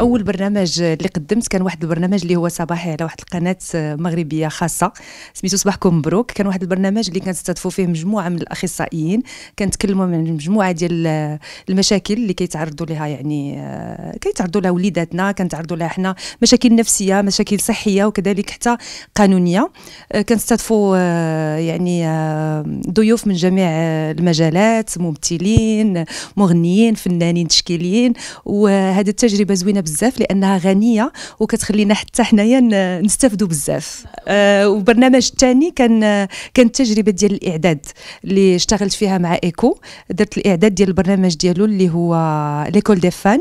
اول برنامج اللي قدمت كان واحد البرنامج اللي هو صباحي على واحد القناه مغربيه خاصه سميتو صباحكم مبروك كان واحد البرنامج اللي كنستضفوا فيه مجموعه من الاخصائيين تكلموا من مجموعه ديال المشاكل اللي كيتعرضوا لها يعني آه، كيتعرضوا لها وليداتنا كنتعرضوا لها حنا مشاكل نفسيه مشاكل صحيه وكذلك حتى قانونيه آه، كنستضفوا آه، يعني ضيوف من جميع المجالات ممثلين مغنيين فنانين تشكيليين وهذه التجربه زوينه بزاف لانها غنيه وكتخلينا حتى حنايا نستافدوا بزاف آه والبرنامج الثاني كان كانت تجربه ديال الاعداد اللي اشتغلت فيها مع ايكو درت الاعداد ديال البرنامج ديالو اللي هو ليكول دي فان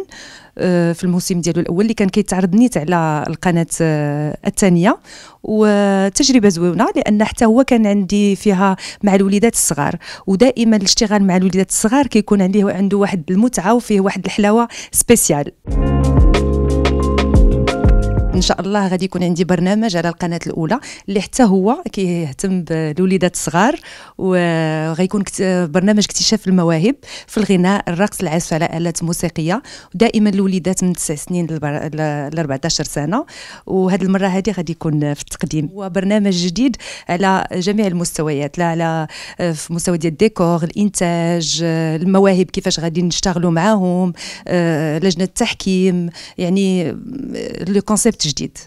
آه، في الموسم ديالو الاول اللي كان كيتعرض نيت على القناه آه، الثانيه وتجربه زوينه لان حتى هو كان عندي فيها مع الوليدات الصغار ودائما الاشتغال مع الوليدات الصغار كيكون عنده عنده واحد المتعه وفيه واحد الحلاوه سبيسيال ان شاء الله غادي يكون عندي برنامج على القناه الاولى اللي حتى هو كيهتم بالوليدات الصغار وغيكون برنامج اكتشاف المواهب في الغناء الرقص العزف على الات موسيقيه دائما الوليدات من 9 سنين ل 14 سنه وهذه المره هذه غادي يكون في التقديم هو برنامج جديد على جميع المستويات لا على في مستوى ديال الديكور الانتاج المواهب كيفاش غادي نشتغلوا معاهم آه، لجنه التحكيم يعني آه، لو كونسيبت جديد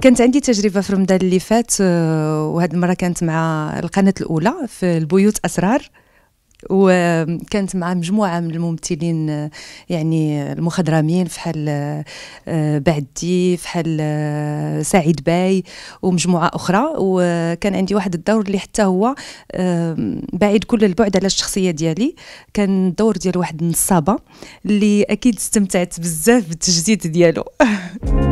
كانت عندي تجربه في رمضان اللي فات آه، وهذه المره كانت مع القناه الاولى في البيوت اسرار وكانت مع مجموعه من الممثلين يعني المخضرمين فحال آه، بعدي فحال آه، سعيد باي ومجموعه اخرى وكان عندي واحد الدور اللي حتى هو بعيد كل البعد على الشخصيه ديالي كان دور ديال واحد النصابه اللي اكيد استمتعت بزاف بالتجديد ديالو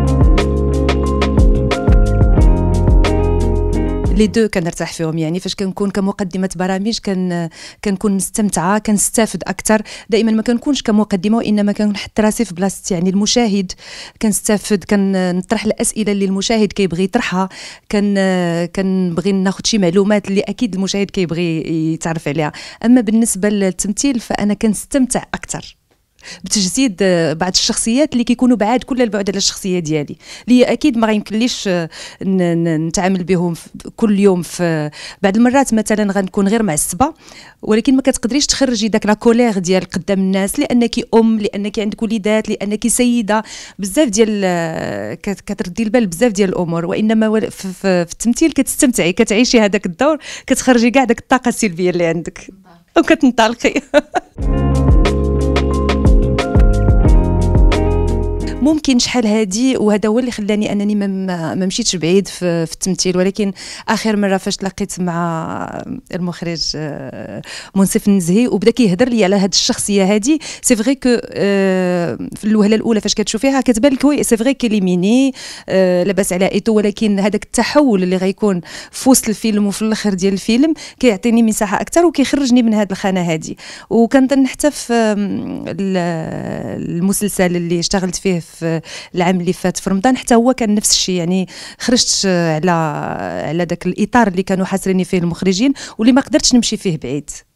لي دو كنرتاح فيهم يعني فاش كنكون كمقدمه برامج كن كنكون مستمتعه كنستافد اكثر دائما ما كنكونش كمقدمه وانما كنحط راسي في بلاصه يعني المشاهد كنستافد كنطرح الاسئله اللي المشاهد كيبغي يطرحها كن كنبغي ناخذ شي معلومات اللي اكيد المشاهد كيبغي يتعرف عليها اما بالنسبه للتمثيل فانا كنستمتع اكثر بتجسيد آه، بعض الشخصيات اللي كيكونوا بعاد كل البعد على الشخصيه ديالي اللي اكيد ما يمكنليش آه، نتعامل بهم كل يوم في بعض المرات مثلا غنكون غير معصبه ولكن ما كتقدريش تخرجي داك لا ديال قدام الناس لانك ام لانك عندك وليدات لانك سيده بزاف ديال آه، كتردي البال بزاف ديال الامور وانما في التمثيل كتستمتعي كتعيشي هذاك الدور كتخرجي كاع داك الطاقه السلبيه اللي عندك وكتنطلقي كاين شحال هادي وهذا هو اللي خلاني انني ما مشيتش بعيد في, في التمثيل ولكن اخر مره فاش تلاقيت مع المخرج آه، منصف النزهي وبدا كيهضر لي على هاد الشخصيه هادي سي فغي كو في الوهله الاولى فاش كتشوفيها كتبان لك وي سي فغي كيليميني لاباس على ايتو ولكن هذاك التحول اللي غيكون في وسط الفيلم وفي الاخر ديال الفيلم كيعطيني مساحه اكثر وكيخرجني من هاد الخانه هادي وكنظن حتى في المسلسل اللي اشتغلت فيه في العام اللي فات في رمضان حتى هو كان نفس الشيء يعني خرجت على على ذاك الاطار اللي كانوا حاصريني فيه المخرجين واللي ما قدرتش نمشي فيه بعيد